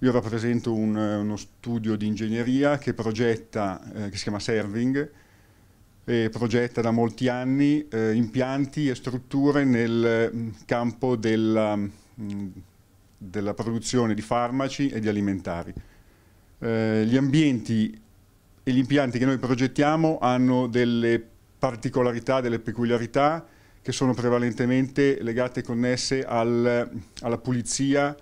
Io rappresento un, eh, uno studio di ingegneria che progetta, eh, che si chiama Serving, e progetta da molti anni eh, impianti e strutture nel mm, campo della, mh, mm, della produzione di farmaci e di alimentari. Eh, gli ambienti e gli impianti che noi progettiamo hanno delle particolarità, delle peculiarità che sono prevalentemente legate e connesse al, alla pulizia,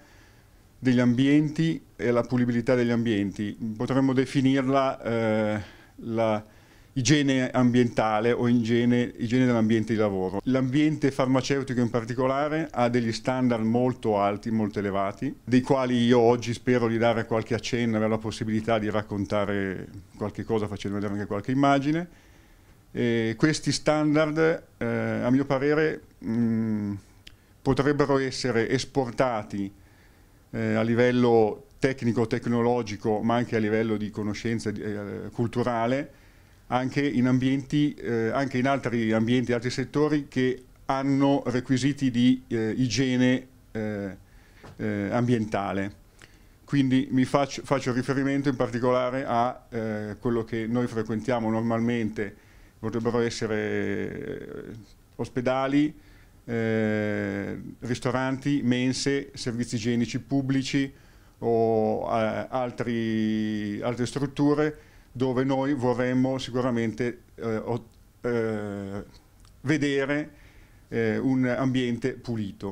degli ambienti e la pulibilità degli ambienti. Potremmo definirla eh, la igiene ambientale o igiene, igiene dell'ambiente di lavoro. L'ambiente farmaceutico in particolare ha degli standard molto alti, molto elevati, dei quali io oggi spero di dare qualche accenno, avere la possibilità di raccontare qualche cosa facendo vedere anche qualche immagine. E questi standard, eh, a mio parere, mh, mm, potrebbero essere esportati eh, a livello tecnico-tecnologico, ma anche a livello di conoscenza eh, culturale, anche in, ambienti, eh, anche in altri ambienti, altri settori che hanno requisiti di eh, igiene eh, eh, ambientale. Quindi mi faccio, faccio, riferimento in particolare a quello che noi frequentiamo normalmente, potrebbero essere ospedali, eh, ristoranti, mense, servizi igienici pubblici o eh, altri, altre strutture dove noi vorremmo sicuramente eh, eh, vedere eh, un ambiente pulito.